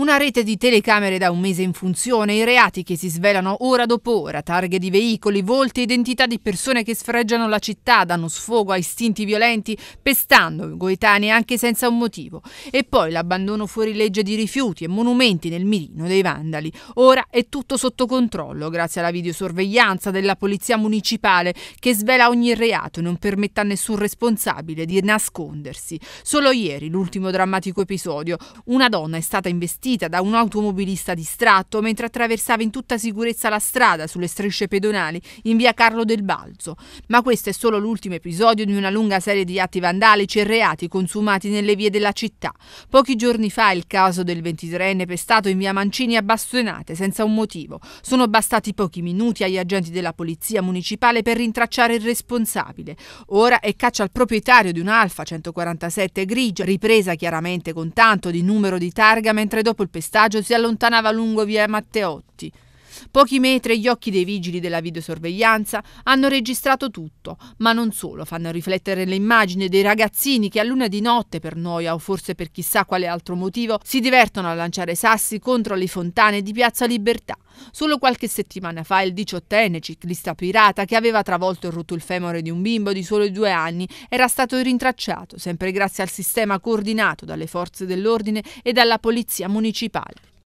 Una rete di telecamere da un mese in funzione, i reati che si svelano ora dopo ora, targhe di veicoli, volti, identità di persone che sfreggiano la città, danno sfogo a istinti violenti, pestando goetani anche senza un motivo. E poi l'abbandono fuori legge di rifiuti e monumenti nel mirino dei vandali. Ora è tutto sotto controllo grazie alla videosorveglianza della polizia municipale che svela ogni reato e non permette a nessun responsabile di nascondersi. Solo ieri l'ultimo drammatico episodio, una donna è stata investita investita da un automobilista distratto mentre attraversava in tutta sicurezza la strada sulle strisce pedonali in via Carlo del Balzo. Ma questo è solo l'ultimo episodio di una lunga serie di atti vandalici e reati consumati nelle vie della città. Pochi giorni fa il caso del 23enne pestato in via Mancini a bastonate senza un motivo. Sono bastati pochi minuti agli agenti della polizia municipale per rintracciare il responsabile. Ora è caccia al proprietario di un'Alfa 147 grigia, ripresa chiaramente con tanto di numero di targa mentre dopo dopo il pestaggio si allontanava lungo via Matteotti. Pochi metri e gli occhi dei vigili della videosorveglianza hanno registrato tutto, ma non solo, fanno riflettere le immagini dei ragazzini che a luna di notte, per noia o forse per chissà quale altro motivo, si divertono a lanciare sassi contro le fontane di Piazza Libertà. Solo qualche settimana fa il diciottenne ciclista pirata che aveva travolto e rotto il femore di un bimbo di solo due anni era stato rintracciato, sempre grazie al sistema coordinato dalle forze dell'ordine e dalla polizia municipale.